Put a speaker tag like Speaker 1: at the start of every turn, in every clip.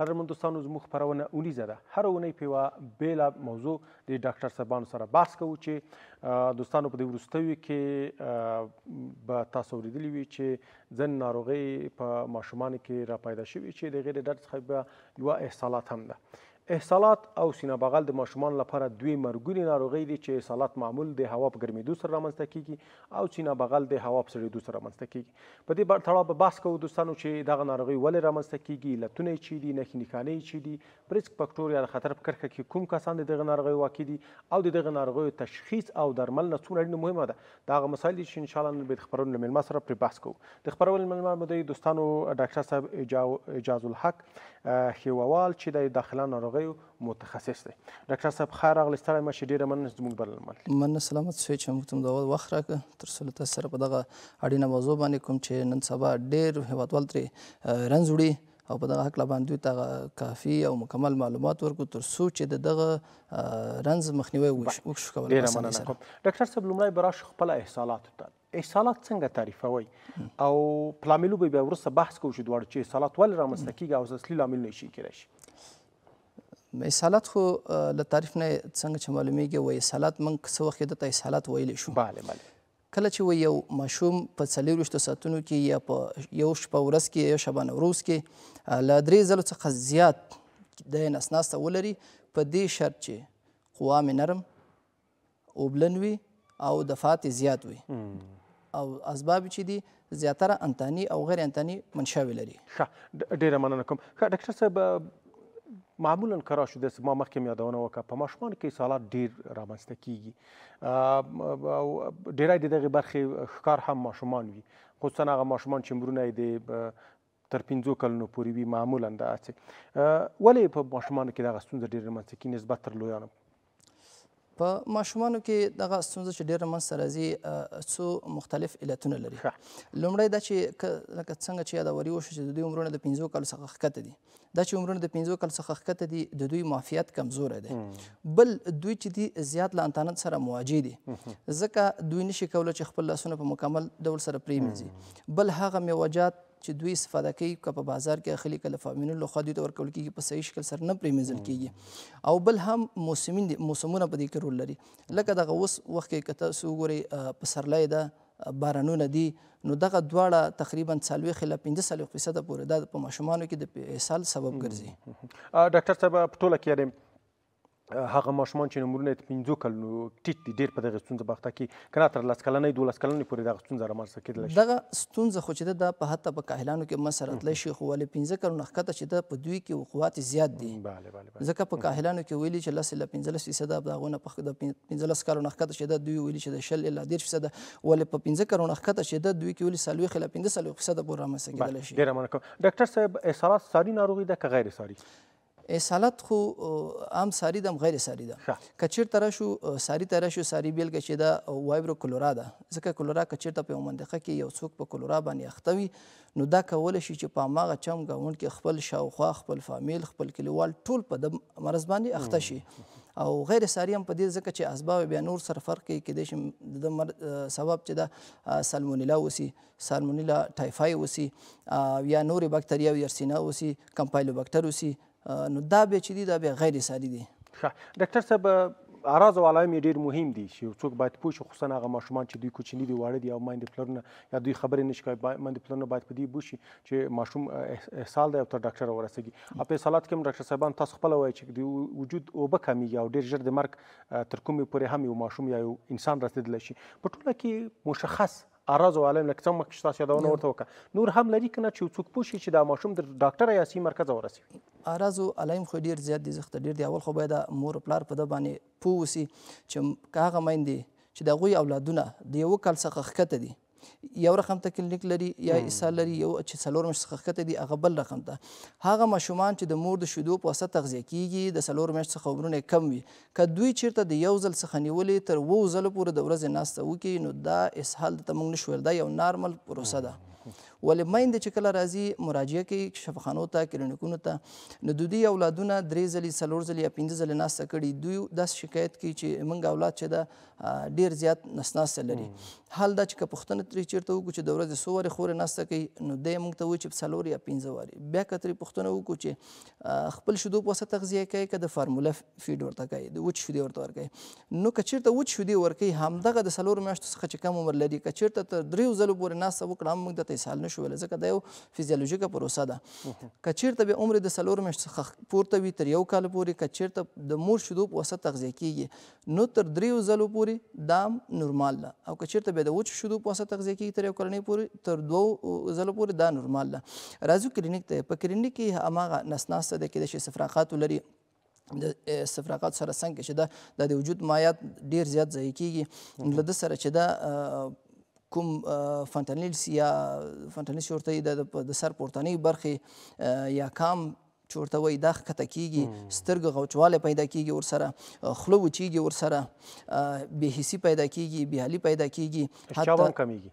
Speaker 1: قدرمن دوستانو زموږ خپرونه اولیزه ده هر اونۍ په یوه بیله موضوع د ډاکټر صاحبانو سره بحث کوو چې دوستانو په دې وروستیو کې به تاسو اورېدلي وي چې ځینې ناروغۍ په ماشومانو کې را پیدا شوي چې د هغې د ډاډ څخه به یوه احصالات هم ده احصالات او سینه بغل د ماشومان لپاره دوی مرګونی ناروغي دي چې احصالات معمول د هوا په ګرمېدو سره رامنځته کیږي او سینه بغل د هوا په سړېدو سره رامنځته کیږي په دې تړاو به بحث کوو دوستانو چې دغه ناروغي ولې رامنځته کیږي لتونې چي دي نښې نښانې چي دي ریسک فکتور یا د خطر په کرښه کې کوم کسان د دغه ناروغي واقع دي او د دغه ناروغي تشخیص او درمل نه څومره اړینه مهمه ده دغه مسایل چې ان شاء الله به خبرونو له ملما سره پرې بحث کوو د خبرونو ملما مدیر دوستانو ډاکټر صاحب اجاز الحق خیووال چې د داخله ناروغي بیو متخصص دی ډاکټر صاحب ښه راغلی ستړی مه شي ډېره مننه زموږ بلنه
Speaker 2: مننه سلامت شوی چې موږ ته د وخت راکړه تر څو تاسو سره په دغه اړینه موضوع باندې کوم چې نن سبا ډېر هیوادوال ترې رنځ وړي او په دغه حق باندې دوی ته کافي او مکمل معلومات ورکړو تر څو چې د دغه رنځ مخنیوی
Speaker 1: وشو کول ډېره مننه کوم ډاکټر صاحب لومړی به راشو خپله احصالاتو ته احصالات څنګه تعریفوي او په لاملو به بیا وروسته بحث کوو چې دواړه چې احصالات ولې رامنځته کیږي او اصلي لامل نه شي کیدای شي
Speaker 2: اصالت خو له تعریف نه څنګه چې معلومیږي وایي اصالت موږ څه وخت کې دته اصالت ویلی شو بله بله کله چې وایي یو ماشوم په څلېرویشتو ساعتونو کې یا په یو شپه ورځ کې یا شبانه ورځ کې له درې ځلو څخه زیات د نس ناسته ولري په دې شرط چې قوام نرم اوبلن وي او دفات زیات وي او اسباب چې دي
Speaker 1: زیاتره انتانی او غیر انتانی منشأ لري ښه ډیره مننه کوم ښه ډاکټر صاحب معمولا کرا شده است ما مخکې یادونه وکړه په ماشومان کې سالات ډیر رامنځته کیږي او ډیری د دغه برخې ښکار هم ماشومان وي خصوصا هغه ماشومان چې مرونه د تر 15 کلونو پورې وي معمولا دا چې ولې په ماشومان کې دا غستون ډیر رامنځته کی نسبت تر لویانو
Speaker 2: په ماشومانو کې دغه ستونزه چې ډیره منځته راځي څو مختلف علتونه لري لومړی دا چې لکه څنګه چې یادوري وشو چې د دوی عمرونه د پنځو کالو څخه ښکته دي دا چې عمرونه د پنځو کالو څخه ښکته دي د دوی معافیت کمزوره دی بل دوی چې دي زیات له انتانت سره مواجه دي ځکه دوی نشي کولی چې خپل لاسونه په مکمل ډول سره پرېمنځي بل هغه میوجات چې دوی استفاده کوي که په بازار کې اخلي که له فارمینو لخوا دوی ته ورکول کېږي په صحیح شکل سره نه پرېمینځل کېږي او بل هم موسمین دي موسمونه په دې کې رول لري لکه دغه اوس وخت کې که تاسو وګورئ پسرلی ده بارانونه دي نو دغه دواړه تقریبا څلوېښت له پنځه څلوېښت فیصده پورې دا په ماشومانو کې د اسهال سبب
Speaker 1: ګرځي ډاکټر صاحب په ټوله کې هغه ماشومان چې نمرونه د 15 کلونو ټیټ دي ډیر په دغه ستونزه باخته کې کنه تر لس کلنې دولس کلنې پورې دغه ستونزه رامنځته کېدل شي دغه
Speaker 2: ستونزه خو چې د په حتی په کاهلانو کې مسره تل شي خو ولې 15 کلونو ښکته چې د په دوی کې وقوات زیات دي bale, bale, bale. ځکه په کاهلانو کې ویلي چې لس ل 15 فیصد دغه په د 15 کلونو ښکته چې د دوی ویلي چې د شل ل 10 فیصد ولې په 15 کلونو ښکته چې د دوی کې ویلي سلوي خل 15 فیصد پورې رامنځته کېدل شي
Speaker 1: ډیر مننه کوم ډاکټر صاحب احساس ساري ناروغي ده که غیر
Speaker 2: ساري اصالت خو عام ساری دم غیر ساری ده کچیر تر شو ساری تر شو ساری بیل کې چې دا وایبرو کلورا ده ځکه کلورا کچیر ته په منطقه کې یو څوک په کلورا باندې اختوي نو دا کول شي چې په ماغه چم گاوند کې خپل شاوخوا خپل فامیل خپل کلیوال ټول په د مرز باندې اخته شي او غیر ساری هم په دې ځکه چې اسباب بیا نور سره فرق کوي کېدای شي د مر سبب چې دا سالمونیلا وسی سالمونیلا ټایفای وسی یا نورې باکتریاوې ارسینا وسی کمپایلوبکټر وسی
Speaker 1: نو دا بیا چې دی دا بیا غیر سادي دی ښه ډاکټر صاحب اراض او علائم ډیر مهم دي چې څوک باید پوه شي خصوصا هغه ماشومان چې دوی کوچني دي واړه دي او مایند پلرونه یا دوی خبرې نشي کوي مایند پلرونه باید په دې پوه شي چې ماشوم احسال دی او تر ډاکټر ورسېږي په سالات کې هم ډاکټر صاحبان تاسو خپل وایي چې د وجود اوبه کمیږي او ډیر ژر د مرګ تر کومې پورې هم یو ماشوم یا یو انسان رسېدلی شي په ټوله کې مشخص اراز او عالم لکه څنګه مخکې تاسو یادونه ورته وکړه نور هم لري کنه چې څوک پوه شي چې دا ماشوم د ډاکټر یا سي مرکز ورسوي
Speaker 2: اراز او عالم خو ډیر زیات دي زخت ډیر دی اول خو باید مور پلار په د باندې پوه وسی چې کاغه مایندې چې د غوي اولادونه د یو کال څخه خکته دي یو رقم ته کلینیک لري یا اسهال لري یو چې څلور میاشتې څخه ښکته دي هغه بل رقم ته هغه ماشومان چې د مور د شیدو په واسطه تغذیه کیږي د څلور میاشتې څخه عمرونه کم وي که دوی چیرته د یو ځل څخه نیولې تر اووه ځلو پورې د ورځې ناسته وکړي نو دا اسهال ته موږ نه شو دا یو نارمل پروسه ده ولې میندې چې کله راځي مراجعه کوي شفاخانو ته کلینیکونو ته نو د دوی اولادونه درې ځلې څلور ځلې یا پنځه ځلې ناسته کړي دوی داسې شکایت کوي چې موږ اولاد چې ده ډیر زیات نسناسته لري حال دا چې که پوښتنه ترې چېرته وکړو چې د ورځې څو وارې خورې ناسته کوي نو دی موږ ته وایي چې څلور یا پنځه وارې بیا که ترې پوښتنه وکړو چې خپل شیدو په واسطه تغذیه کوي که د فارموله فیډ ورته کوي د وچ شیدې ورته ورکوي نو که چېرته وچ شیدې ورکوي همدغه د څلور میاشتو څخه چې کم عمر لري که چېرته تر دریو ځلو پورې ناسته وکړه هم موږ د چیرته اسهال نشو ویل ځکه دا یو فزیولوژیکه پروسه ده که چیرته به عمر د څلور میاشتو څخه پورته وي تر یو کال پورې که چیرته د مور شیدو په واسطه تغذیه کیږي نو تر دریو ځلو پورې دا نورمال ده او که چیرته به د وچ شیدو په واسطه تغذیه کیږي تر یو کلنۍ پورې تر دوو ځلو پورې دا نورمال ده راځو کلینیک ته په کلینیک کې هماغه نسناس ده کې د سفراقات لري د استفراغات سره څنګه چې دا د وجود مایات ډیر زیات ځای کیږي له د سره چې دا کوم فنتانیلز یا فنتانیلز ورته د سر پورتنۍ برخې یا کام چورته وای دا خطه کیږي سترګ غوچواله پیدا کیږي ور سره خلو چیږي ور سره به حصي پیدا کیږي به حالي پیدا کیږي حتی
Speaker 1: کمیږي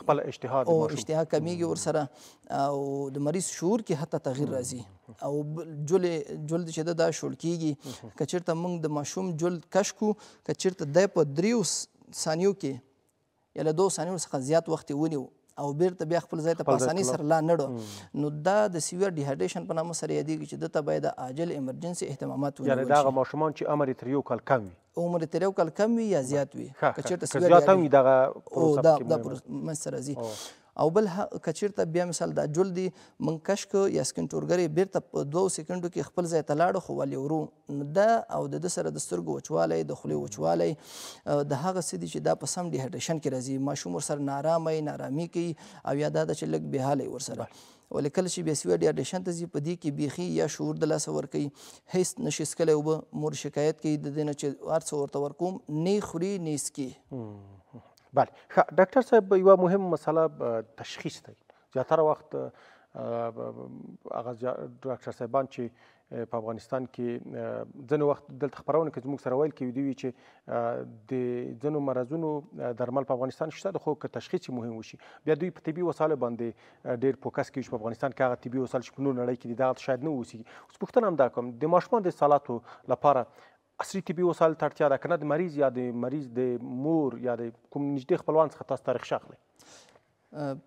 Speaker 1: خپل اشتها د ماشوم او اشتها
Speaker 2: کمیږي ور سره او د مریض شعور کې حتی تغیر راځي او جل جلد چې دا شول کیږي کچیرته موږ د ماشوم جلد کش کو کچیرته د په دریوس ثانیو کې یا له دوه ثانیو څخه زیات وخت ونیو او بیرته بیا خپل ځای ته په اسانۍ سره لا نړو نو دا د سیویر ډیهایډریشن په نامه سره یادېږي چې دته باید عاجل ایمرجنسي اهتمامات ونیول شي یعنې دغه
Speaker 1: ماشومان چې عمر یې تر یو کال کم
Speaker 2: وي عمر تر یو کال کم وي یا زیات وي که چېرته سیویر زیات هم وي
Speaker 1: دغه دا دا
Speaker 2: منځ ته راځي او بل کچیرته بیا مثال دا جل دی من کشک یا سکن ټورګری بیرته په دوو سکندو کې خپل ځای ته لاړ خو ولې ورو دا او د سره د سترګو وچوالی د خولې وچوالی د هغه څه دي چې دا په سم ډیهایډریشن کې راځي ماشوم ورسره نارامه نارامي کوي او یا دا ده چې لږ بېحاله ورسره ولې کله چې بیا سوی ډیهایډریشن ته ځي په دې کې بیخي یا شعور د لاسه ورکوي هیڅ نشي څکلی اوبه مور شکایت کوي د دې نه چې هر څه ورته
Speaker 1: ورکوم نه یې خوري نه یې بله ډاکټر صاحب یو مهم مسله تشخیص دی زیاتره وخت هغه ډاکټر صاحبان چې په افغانستان کې ځنه وخت دلته خبرونه کې موږ سره ویل کې دوی چې د ځنو مرزونو درمل په افغانستان شته خو که تشخیص مهم وشي بیا دوی په طبي وسایل باندې ډېر فوکس کوي چې په افغانستان کې هغه طبي وسایل شپنو نړۍ کې د دغه شاید نه وسی اوس پوښتنه هم دا کوم د ماشومان د سالاتو لپاره عصري طبي وسایل ته اړتیا ده که نه د مریض یا د مریض د مور یا د کوم نږدې خپلوان څخه تاسو تاریخچه اخلئ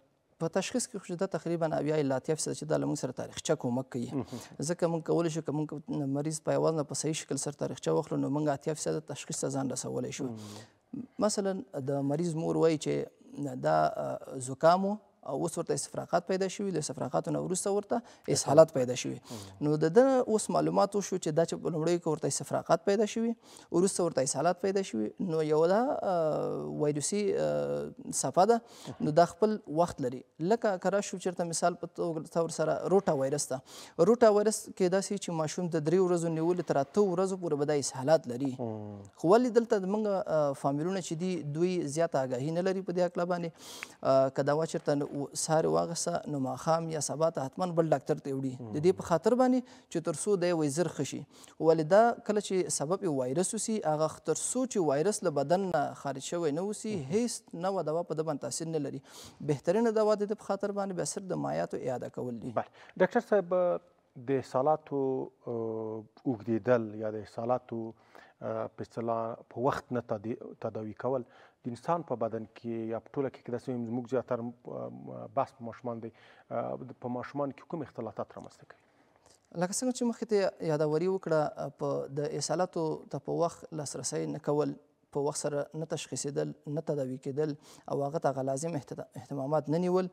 Speaker 2: په تشخیص کې خو دا تقریبا اویا الا اتیا فیصده چې دا له موږ سره تاریخچه کومک کوي ځکه موږ کولی شو که موږ مریض په یوازې نه په صحیح شکل سره تاریخچه واخلو نو موږ اتیا فیصده تشخیص ته ځان رسولی شو مثلا د مریض مور وایي چې دا زکام اوس ورته استفراغات پیدا شوي له استفراغاتو نه وروسته ورته اسهالات پیدا شوي نو د ده اوس معلومات وشو چې دا چې په لومړیو کې ورته استفراغات پیدا شوي وروسته ورته اسهالات پیدا شوي نو یو دا وایروسي صفه ده نو دا خپل وخت لري لکه کرا شو چېرته مثال په تور سره روټا وایرس ته روټا وایرس کې داسې چې ماشوم د درې ورځو نیولې تر اته ورځو پورې به دا اسهالات لري خو ولې دلته موږ فامیلونه چې دي دوی زیاته آگاهي نه لري په دې هکله باندې که دوا چېرته سهار واغسه نو ماخام یا سبا ته حتما بل ډاکټر ته وړي د دې په خاطر باندې چې ترسو د وي زر خشي ولې دا کله چې سبب یو وایرس وسی هغه ترسو چې وایرس له بدن نه خارج شوی نه وسی هیڅ نو دوا په دبن تاثیر نه لري بهترینه دوا د په خاطر باندې به صرف د مایاتو اعاده کول دي
Speaker 1: ډاکټر صاحب د احصالاتو اوږدېدل یا د احصالاتو په اصطلاح په وخت نه تداوي کول د انسان په بدن کې یا په ټوله کې کې داسې زموږ زیاتره بحث په ماشومان دی په ماشومان کې کوم اختلاطات رامنځته کوي لکه
Speaker 2: څنګه چې مخکې ته یاداوري وکړه په د اصالاتو ته په وخت لاسرسی نه کول په وخت سره نه تشخیصېدل نه تداوي کېدل او هغه ته هغه لازم اهتمامات نه نیول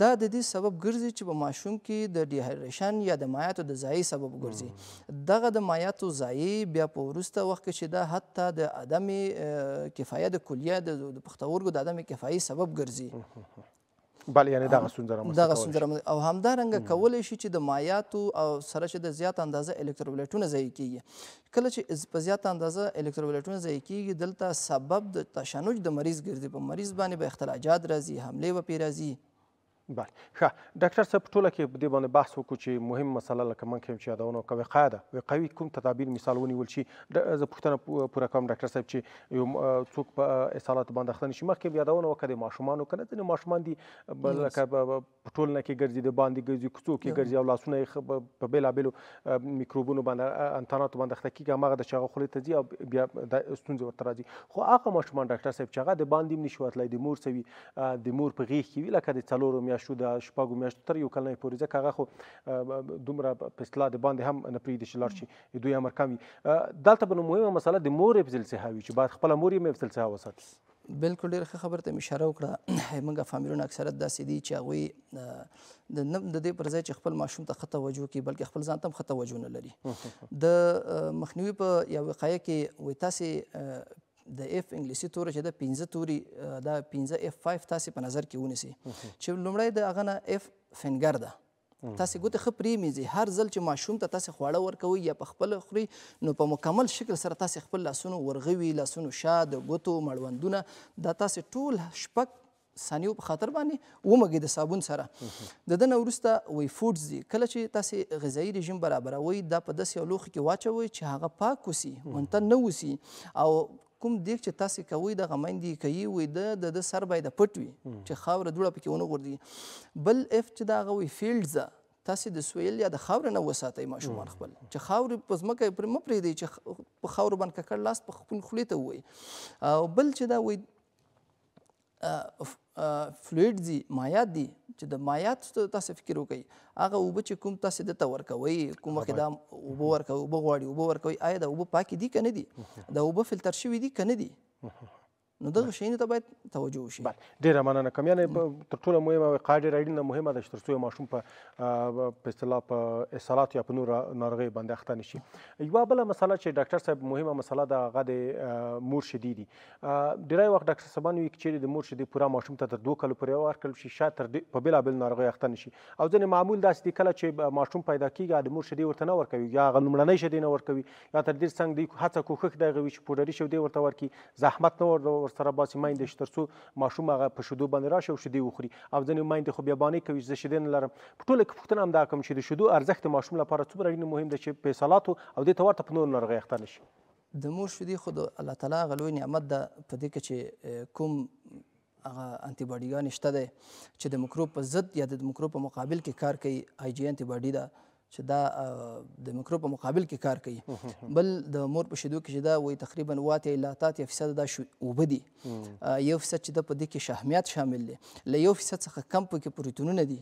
Speaker 2: دا د دې سبب ګرځي چې په ماشوم کې د ډیهایډریشن یا د مایعاتو د ضایع سبب ګرځي دغه د مایعاتو ضایع بیا په وروسته وخت کې چې دا حتی د عدم کفایه د کلیه د پښتورګو د عدم کفایې سبب ګرځي
Speaker 1: بل یعنی دغه سندره دغه سندره
Speaker 2: او همدارنګه کولای شي چې د مایاتو او سره چې د زیات اندازه الکترولیټونه ضایع کیږي کله چې په زیات اندازه الکترولیټونه ضایع کیږي دلته سبب د تشنج د مریض ګرځي په مریض باندې به با اختلاجات راځي حمله و پی راځي
Speaker 1: بله ښه ډاکټر صاحب ټوله کې دې باندې بحث وکړو چې مهم مسله لکه موږ هم چې یادونه وکړه وقایه ده وقایوي کوم تدابیر مثال ونیول شي زه پوښتنه پوره کوم ډاکټر صاحب چې یو څوک په اصالات باندې اخته نشي مخکې یادونه وکړه د ماشومانو کنه ځینې ماشومان دي لکه په ټولنه کې ګرځي د باندې ګرځي کوڅو کې ګرځي او لاسونه یې په بېلابېلو میکروبونو باندې انتاناتو باندې اخته کېږي هماغه د چې هغه خولې ته ځي او بیا ستونزې ورته راځي خو هغه ماشومان ډاکټر صاحب چې هغه د باندې هم نشي وتلی د مور سوي د مور په غېږ کې وي لکه د څلورو میاشتو شو د شپږو میاشتو تر یو کال نه پورې ځکه هغه خو دومره په اصطلاح د باندې هم نه پرېږدي چې لاړ شي دوی امر کم وي دلته به نو مهمه مسله د مور افزل صحه وي چې باید خپله مور یې افزل صحه وساتي
Speaker 2: بلکل ډیر ښه خبر ته اشاره وکړه موږ فامیلونه اکثریت داسې دي چې هغوی د نم د دې پر ځای چې خپل ماشوم ته ښه توجه کوي بلکې خپل ځان ته هم ښه توجه نه لري د مخنیوي په یا وقایه کې وایي تاسې د اف انګلیسي توري چې د 15 توري د 15 اف 5 تاسو په نظر کې ونیسي چې لومړی د هغه نه اف فنګر ده تاسو ګوتې خپري میزي هر ځل چې ماشوم ته تاسو خواړه ورکوي یا په خپل خوري نو په مکمل شکل سره تاسو خپل لاسونو ورغوي لاسونو شاد ګوتو مړوندونه د تاسو ټول شپک ثانیو په خاطر باندې ومګي د صابون سره د دنه ورسته وی فودز دي کله چې تاسو غذایی رژیم برابروي دا په داسې لوخ کې واچوي چې هغه پاک وسی مونته نه وسی او کوم دیک چې تاسو کوي د غمیندې کوي وې د د سر باید پټ وي چې خاور دوړه پکې ونه غوړي بل اف چې دا غوي فیلډز تاسو د سویل یا د خاور نه وساتئ ماشومان خپل چې خاور په ځمکه پر مپری دی چې په خاور باندې ککړ لاس په خپل خولې ته وای او بل چې دا وې فلوئد دي مایات دي چې د مایات تاسو فکر وکړئ هغه اوبه چې کوم تاسو دته ورکوي کوم وخت دا اوبه ورکوي اوبه غواړي اوبه ورکوي آیا دا اوبه پاکې دي که نه دي دا اوبه فلتر شوي دي
Speaker 1: که نه دي نو دغه شیانو ته باید توجه وشي بله ډیره مننه کوم یعنی تر ټولو مهمه وقایه ډیره اړینه مهمه ده چې تر څو ماشوم په په اصطلاح په اصالات یا په نور ناروغي باندې اخته نشي یوه بله مسله چې ډاکټر صاحب مهمه مسله ده هغه د مور شیدې دي ډیری وخت ډاکټر صاحبان وي چې د مور شیدې پوره ماشوم ته تر دوه کلو پورې ورکړل شي شاید تر په بېلابېل ناروغي اخته نشي او ځینې معمول داسې دي کله چې ماشوم پیدا کیږي د مور شیدې ورته نه ورکوي یا هغه لومړنۍ شیدې نه ورکوي یا تر دې څنګ دوی هڅه کوښښ دغه وي چې پوډري شیدې ورته ورکړي زحمت نه ورته سره باسي میندې چې ترڅو ماشوم هغه په شیدو باندې راشي او شیدې وخوري او ځینې میندې خو بیابانۍ کوي چې زه شیدې نه لرم په ټوله کې پوښتنه همدا کوم چې د شیدو ارزښت د ماشوم لپاره څومره اړین مهم دی چې په سالاتو او دې ته ورته په نورو ناروغۍ اخته نه شي
Speaker 2: د مور شیدې خو د الله تعالی هغه لوی نعمت ده په دې کې چې کوم هغه انټي باډیګان شته دی چې د مکروب په ضد یا د مکروب په مقابل کې کار کوي آی جی انټي باډي ده چې دا د مکروب په مقابل کې کار کوي بل د مور په شیدو کې چې دا وایي تقریبا واته الا تات فیصد دا اوبه دي یو فیصد چې د په دې کې شحمیات شامل دي ل یو فیصد څخه کم پکې پروتینونه دي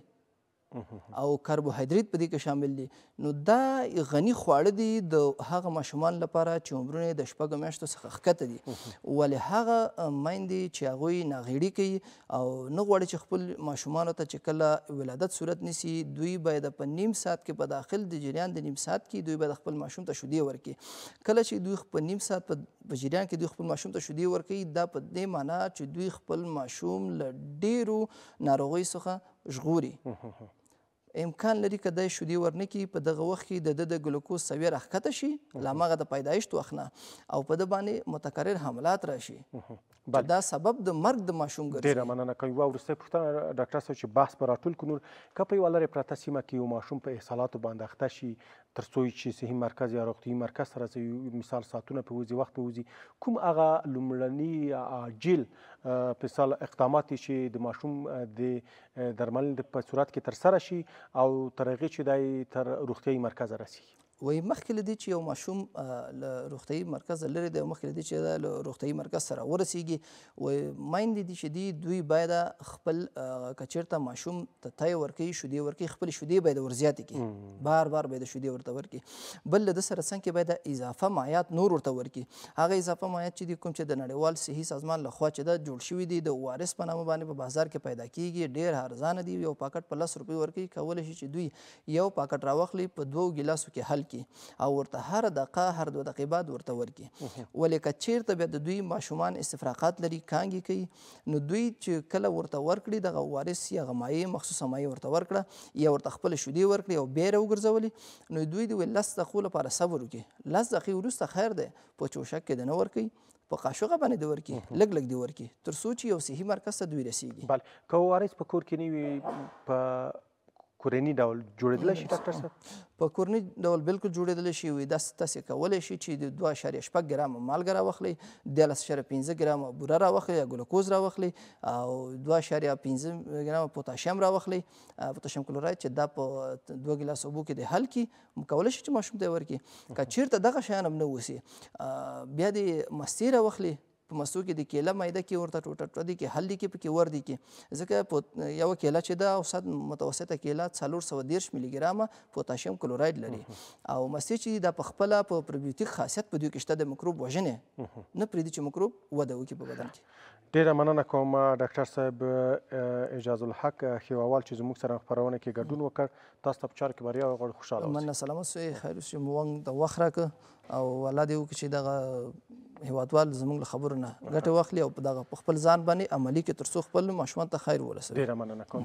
Speaker 2: او کاربوهایدریت په دې کې شامل دي نو دا غني خواړه دي د هغه ماشومان لپاره چې عمرونه د شپږو میاشتو څخه ښکته دي ولې هغه میندې چې هغوی ناغېړي کوي او نه غواړي چې خپل ماشومانو ته چې کله ولادت صورت نیسي دوی باید په نیم ساعت کې په داخل د جریان د نیم ساعت کې دوی باید خپل ماشوم ته شیدې ورکړي کله چې دوی په نیم ساعت په جریان کې دوی خپل ماشوم ته شیدې ورکړي دا په دې معنی چې دوی خپل ماشوم له ډیرو ناروغۍ څخه ژغوري امکان لري که د شودي ورنکې په دغه وخت کې د د ګلوکوز سویه راښکته شي لامغه د پیدایشت وخت نه او په د باندې متکرر
Speaker 1: حملات راشي دا سبب د مرګ د ماشوم ګرځي ډیره مننه کوي او وروستۍ پوښتنه ډاکټر صاحب چې بحث په راټول کړو که په یوه لرې پرته سیمه کې یو ماشوم په احصالاتو باندې اخته شي تر څو چې صحي مرکز یا روغتي مرکز سره مثال ساتونه په وځي وخت په وځي کوم هغه لومړني عاجل په سال اقدامات چې د ماشوم د درمل په صورت کې تر سره شي او ترغه چې د تر روغتي مرکز رسي وای مخکې لدی چې یو ماشوم له روغتي مرکز لري د مخکې لدی چې د
Speaker 2: روغتي مرکز سره ورسیږي وای مایند دي چې دی دوی باید خپل کچرته ماشوم ته تای ورکی شو دی ورکی خپل شو دی باید ورزیات کی بار بار باید شو دی ورته ورکی بل د سره څنګه باید اضافه مایات نور ورته ورکی هغه اضافه مایات چې کوم چې د نړیوال صحي سازمان لخوا چې دا جوړ شوی دی د وارث په نامه باندې په بازار کې پیدا کیږي ډیر ارزان دی یو پاکټ په 10 روپۍ ورکی کول شي چې دوی یو پاکټ راوخلی په دوو ګلاسو کې حل کی او ورته هر دقه هر دوه دقیقې بعد ورته ورکی ولې که چیرته بیا د دوی ماشومان استفراقات لري کانګې کوي نو دوی چې کله ورته ورکړي دغه وارث یا غمایې مخصوصه مایې ورته ورکړه یا ورته خپله شیدې ورکړې او بیا یې راوګرځولې نو دوی د لس دقو لپاره صبر وکړي لس دقیقې وروسته خیر دی په چوشک کې د نه ورکوي په قاشوغه باندې د ورکی لګ لګ دی ورکی تر سوچ یو صحیح مرکز ته دوی رسیږي بل کو وارث په کور کې
Speaker 1: نه وي په کورنی ډول جوړېدل شي
Speaker 2: ډاکټر صاحب په کورنی ډول بالکل جوړېدل شي وي داس تاسې کولی شي چې د دوه اعشاریه شپږ ګرام مالګه راواخلئ دیارلس اعشاریه پنځه ګرام بوره راواخلئ یا ګلوکوز راواخلئ او دوه اعشاریه پنځه ګرام پوتاشیم راواخلئ پوتاشیم کلوراید چې دا په دوه ګیلاس اوبو کې د حل کړي کولی شي چې ماشوم ته یې ورکړي که چېرته دغه شیان هم نه اوسي بیا دې مستې راواخلئ په مسو کې د کیله مایده کې ورته ټوټه ټوټه دي کې حل دي کې پکې ور دي کې ځکه یو کیله چې ده او صد متوسطه کیله 410 ملي ګرامه پوتاشیم کلوراید لري او مسی چې د پخپله په پروبیوتیک خاصیت په دوی کې شته د مکروب وژنه
Speaker 1: نه پریدي چې مکروب وده وکړي په بدن کې ډیره مننه کوم ډاکټر صاحب اجاز الحق خیووال چې زموږ سره خبرونه کې ګډون وکړ تاسو ته په چار کې بریا او خوشاله اوسئ مننه سلامت اوسئ
Speaker 2: خیر اوسئ موږ د وخت راکړه او الله دې وکړي چې دغه هیوادوال زموږ له خبرو نه ګټه واخلي او په دغه په خپل ځان باندې عملي کې تر څو خپل ماشومان ته خیر ورسوي ډېره مننه کوم